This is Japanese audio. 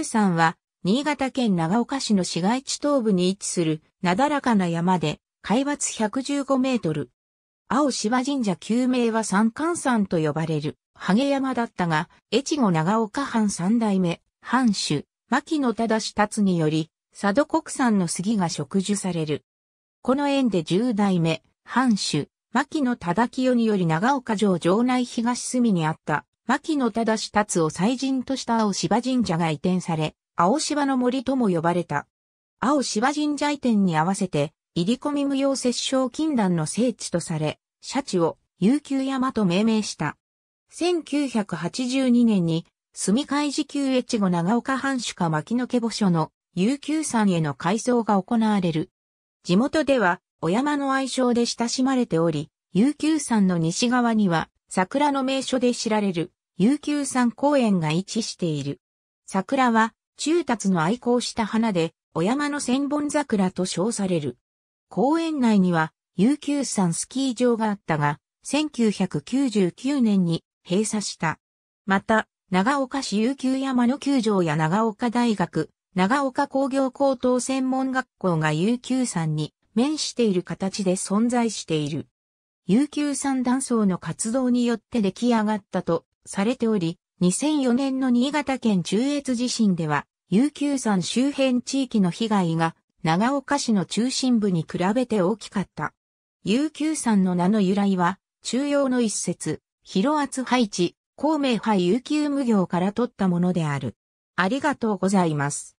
空山は、新潟県長岡市の市街地東部に位置する、なだらかな山で、海抜115メートル。青芝神社旧名は三冠山と呼ばれる、ハ山だったが、越後長岡藩三代目、藩主、牧野忠達により、佐渡国産の杉が植樹される。この縁で十代目、藩主、牧野忠清により長岡城城内東隅にあった、牧野忠達を祭神とした青芝神社が移転され、青芝の森とも呼ばれた。青芝神社移転に合わせて、入り込み無用殺生禁断の聖地とされ、シャチを悠久山と命名した。1982年に、住海時給越後長岡藩主か牧野家墓所の悠久山への改装が行われる。地元では、お山の愛称で親しまれており、悠久山の西側には、桜の名所で知られる、悠久山公園が位置している。桜は、中達の愛好した花で、お山の千本桜と称される。公園内には、悠久山スキー場があったが、1999年に閉鎖した。また、長岡市悠久山の球場や長岡大学、長岡工業高等専門学校が悠久山に面している形で存在している。悠久山断層の活動によって出来上がったとされており、2004年の新潟県中越地震では、悠久山周辺地域の被害が長岡市の中心部に比べて大きかった。悠久山の名の由来は、中央の一節、広厚配置、孔明派悠久無業から取ったものである。ありがとうございます。